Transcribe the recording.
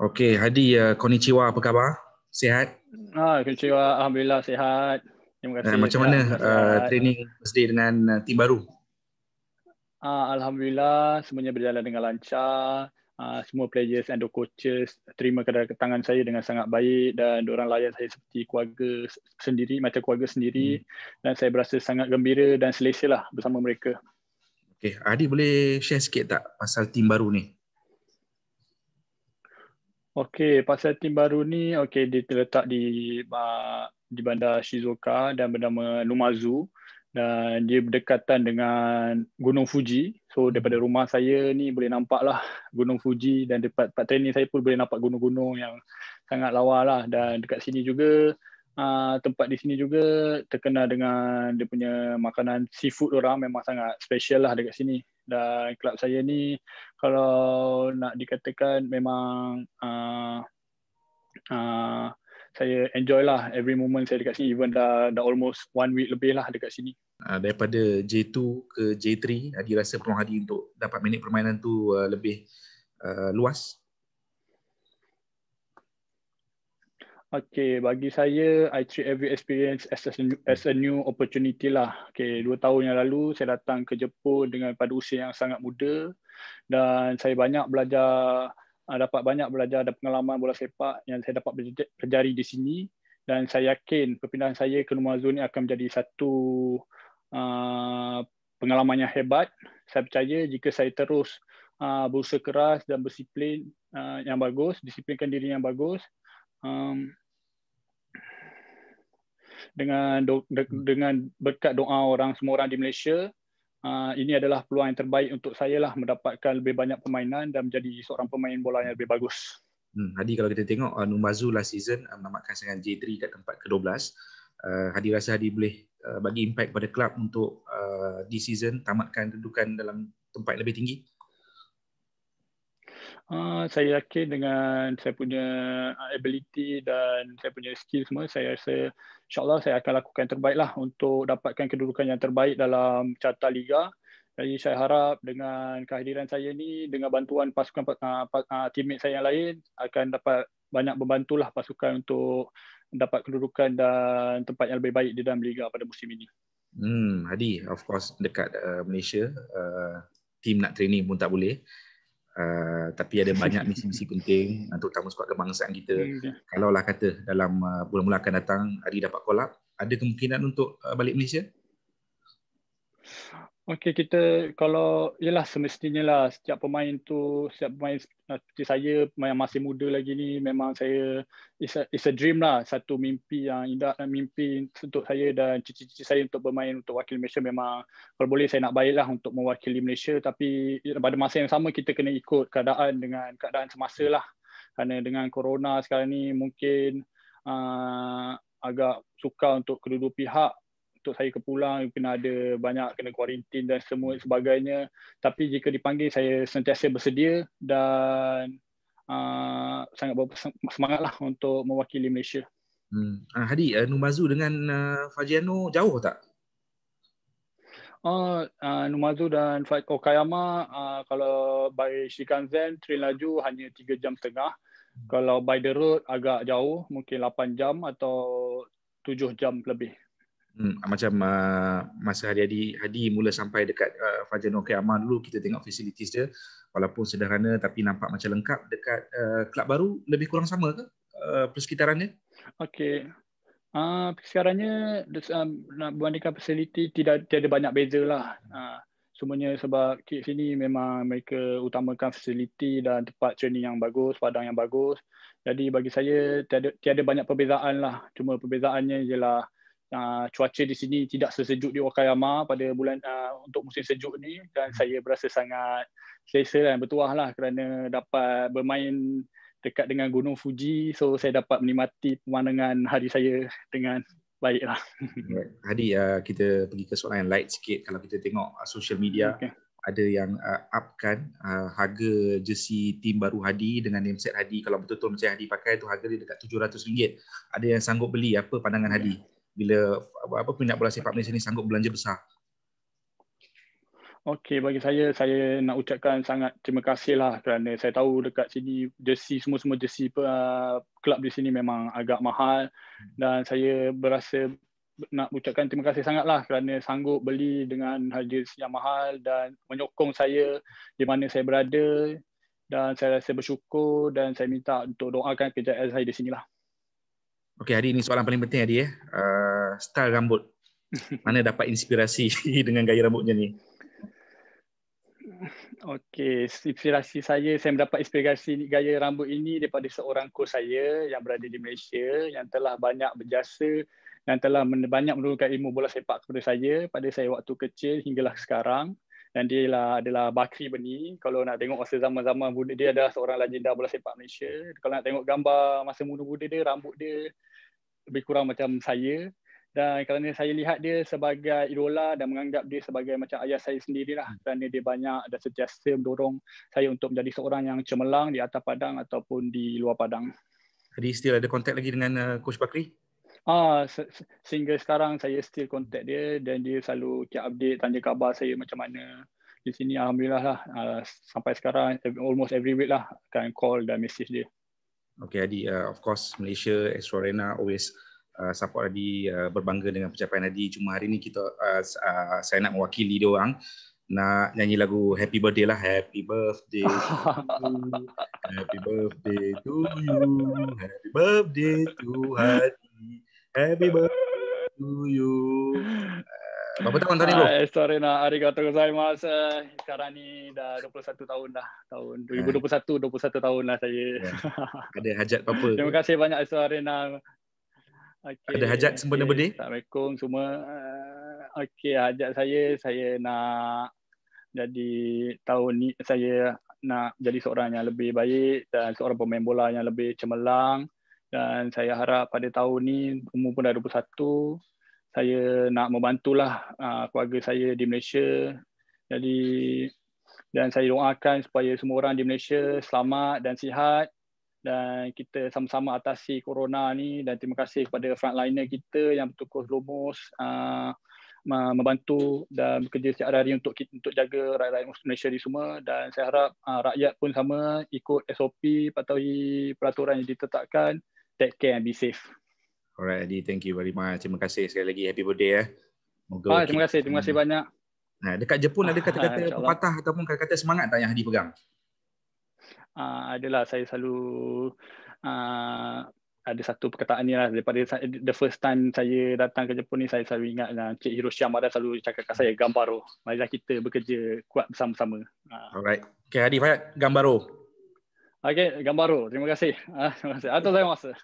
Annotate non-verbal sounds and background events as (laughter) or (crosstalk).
Okey, Hadi, uh, konnichiwa, apa khabar? Sihat? Ha, ah, konnichiwa, alhamdulillah sihat. Terima eh, kasih. Uh, macam mana uh, training birthday dengan uh, tim baru? Ah, alhamdulillah, semuanya berjalan dengan lancar. Uh, semua players and the coaches terima kedatangan saya dengan sangat baik dan orang layan saya seperti keluarga sendiri, macam keluarga sendiri hmm. dan saya berasa sangat gembira dan selesa lah bersama mereka. Okay. Hadi boleh share sikit tak pasal tim baru ni? Okey, pasal tim baru ni okey dia terletak di uh, di bandar Shizuoka dan bernama Numazu dan dia berdekatan dengan Gunung Fuji. So hmm. daripada rumah saya ni boleh nampak lah Gunung Fuji dan dekat tempat training saya pun boleh nampak gunung-gunung yang sangat lawa lah dan dekat sini juga uh, tempat di sini juga terkenal dengan dia punya makanan seafood orang memang sangat special lah dekat sini dan kelab saya ni kalau nak dikatakan memang uh, uh, saya enjoy lah every moment saya dekat sini even dah dah almost one week lebih lah dekat sini. Ah, daripada J2 ke J3, Adi rasa peluang Adi untuk dapat minit permainan tu lebih uh, luas Okay, bagi saya, I treat every experience as a, as a new opportunity lah. Okay, dua tahun yang lalu, saya datang ke Jepun dengan pada usia yang sangat muda dan saya banyak belajar, ah, dapat banyak belajar dan pengalaman bola sepak yang saya dapat berjari di sini dan saya yakin perpindahan saya ke Numazu ini akan menjadi satu uh, pengalaman yang hebat. Saya percaya jika saya terus uh, berusaha keras dan disiplin uh, yang bagus, disiplinkan diri yang bagus, um, dengan do, de, dengan berkat doa orang semua orang di Malaysia uh, ini adalah peluang yang terbaik untuk saya lah mendapatkan lebih banyak permainan dan menjadi seorang pemain bola yang lebih bagus hmm, Hadi kalau kita tengok uh, Numazu last season uh, menamatkan dengan J3 kat tempat ke-12 uh, Hadi rasa Hadi boleh uh, bagi impact kepada kelab untuk uh, this season tamatkan kedudukan dalam tempat lebih tinggi Uh, saya yakin dengan saya punya ah, ability dan saya punya skill semua, saya rasa insyaAllah saya akan lakukan yang terbaik lah untuk dapatkan kedudukan yang terbaik dalam carta Liga. Jadi saya harap dengan kehadiran saya ni, dengan bantuan pasukan uh, uh, teammate saya yang lain, akan dapat banyak membantulah pasukan untuk dapat kedudukan dan tempat yang lebih baik di dalam Liga pada musim ini. Hmm, Hadi, of course dekat uh, Malaysia, uh, team nak training pun tak boleh. Ah, tapi ada banyak misi-misi penting untuk tamu sebab kebangsaan kita. Okay. Hmm, ya. Kalau lah kata dalam uh, ah, bulan mula akan datang Adi dapat kolak, ada kemungkinan untuk uh, balik Malaysia? Okey kita kalau ialah semestinya lah setiap pemain tu setiap pemain ah, seperti saya yang masih muda lagi ni memang saya is a, it's a dream lah satu mimpi yang indah eh, mimpi untuk saya dan cici-cici saya untuk bermain untuk wakil Malaysia memang kalau boleh saya nak baiklah untuk mewakili Malaysia tapi ya, pada masa yang sama kita kena ikut keadaan dengan keadaan semasa lah kerana dengan corona sekarang ni mungkin uh, agak suka untuk kedua-dua pihak untuk saya ke pulang kena ada banyak kena kuarantin dan semua sebagainya tapi jika dipanggil saya sentiasa bersedia dan uh, sangat bersemangatlah untuk mewakili Malaysia. Hmm. Ah, Hadi, uh, Numazu dengan uh, Fajiano jauh tak? Oh, uh, Numazu dan Okayama uh, kalau by Shinkansen train laju hanya 3 jam setengah. Hmm. Kalau by the road agak jauh, mungkin 8 jam atau 7 jam lebih. Hmm, ah, macam uh, masa hari-hari Hadi mula sampai dekat uh, Fajar Nur Kiamah dulu kita tengok facilities dia walaupun sederhana tapi nampak macam lengkap dekat uh, kelab baru lebih kurang sama ke uh, persekitarannya? dia? Okay, uh, persekitarannya nak berbandingkan facility tidak tiada banyak bezalah. Ah uh, semuanya sebab di sini memang mereka utamakan facility dan tempat training yang bagus, padang yang bagus. Jadi bagi saya tiada tiada banyak perbezaan lah. Cuma perbezaannya ialah uh, cuaca di sini tidak sesejuk di Wakayama pada bulan uh, untuk musim sejuk ni dan hmm. saya berasa sangat selesa dan bertuah lah kerana dapat bermain dekat dengan Gunung Fuji so saya dapat menikmati pemandangan hari saya dengan baik lah. (laughs) Hadi, uh, kita pergi ke soalan yang light sikit kalau kita tengok uh, social media. Okay ada yang uh, upkan uh, harga jersey tim baru Hadi dengan nameset Hadi kalau betul-betul macam Hadi pakai tu harga dia dekat RM700 ada yang sanggup beli apa pandangan ya. Hadi bila apa pindah bola sepak Malaysia ni sanggup belanja besar. Okey, bagi saya saya nak ucapkan sangat terima kasih lah kerana saya tahu dekat sini jersey semua-semua jersey uh, kelab di sini memang agak mahal dan saya berasa nak ucapkan terima kasih sangatlah kerana sanggup beli dengan harga yang mahal dan menyokong saya di mana saya berada dan saya rasa bersyukur dan saya minta untuk doakan kerja saya di sinilah. Okey, hari ini soalan paling penting hari ya. Uh, style rambut. (laughs) Mana dapat inspirasi (laughs) dengan gaya rambutnya ni? Okey, inspirasi saya, saya mendapat inspirasi gaya rambut ini daripada seorang kos saya yang berada di Malaysia yang telah banyak berjasa yang telah banyak menurunkan ilmu bola sepak kepada saya pada saya waktu kecil hinggalah sekarang dan dia lah adalah Bakri Beni. Kalau nak tengok masa zaman-zaman muda dia adalah seorang legenda bola sepak Malaysia. Kalau nak tengok gambar masa muda-muda dia, rambut dia lebih kurang macam saya. Dan kerana saya lihat dia sebagai idola dan menganggap dia sebagai macam ayah saya sendirilah hmm. kerana dia banyak dan sentiasa mendorong saya untuk menjadi seorang yang cemerlang di atas padang ataupun di luar padang. Jadi still ada kontak lagi dengan uh, Coach Bakri? Ah, se- sehingga sekarang saya still contact dia dan dia selalu kira update tanya khabar saya macam mana di sini alhamdulillah lah uh, sampai sekarang almost every week lah akan call dan message dia. Okay Adi, uh, of course Malaysia Astro Arena always uh, support Adi uh, berbangga dengan pencapaian Adi. Cuma hari ni kita uh, uh, saya nak mewakili dia orang nak nyanyi lagu Happy Birthday lah. Happy Birthday to you. (laughs) Happy Birthday to you. Happy Birthday to Adi. Happy (laughs) birthday to you. Berapa tahun tahun ni bro? Hai, ah, sorry nak. Arigatou masa Sekarang ni dah 21 tahun dah. Tahun 2021, ah. 21 tahun lah saya. Ya. (laughs) Ada hajat apa-apa? Terima kasih banyak sorry nak. Okay. Ada hajat sebenarnya okay. Assalamualaikum semua. Ah, okay hajat saya, saya nak jadi tahun ni saya nak jadi seorang yang lebih baik dan seorang pemain bola yang lebih cemerlang. Hmm dan saya harap pada tahun ni umur pun dah 21 saya nak membantulah uh, keluarga saya di Malaysia jadi dan saya doakan supaya semua orang di Malaysia selamat dan sihat dan kita sama-sama atasi corona ni dan terima kasih kepada frontliner kita yang bertukus lumus uh, ah, membantu dan bekerja setiap hari untuk kita, untuk jaga rakyat-rakyat Malaysia di semua dan saya harap uh, rakyat pun sama ikut SOP patuhi peraturan yang ditetapkan take care and be safe. Alright Adi, thank you very much. Terima kasih sekali lagi. Happy birthday ya. Eh. Moga ah, terima kasih, terima kasih hmm. banyak. Nah, dekat Jepun ada ah, kata-kata ah, pepatah ataupun kata-kata semangat tak yang Hadi pegang? Ah, adalah saya selalu ah, ada satu perkataan ni lah daripada the first time saya datang ke Jepun ni saya selalu ingat lah Cik Hiroshi Amada selalu cakap kat saya Gambaro oh, marilah kita bekerja kuat bersama-sama ah. alright Okay, Hadi Fayad Gambaro oh. Okay, Gambaro oh. terima kasih ah, terima kasih Atau saya masa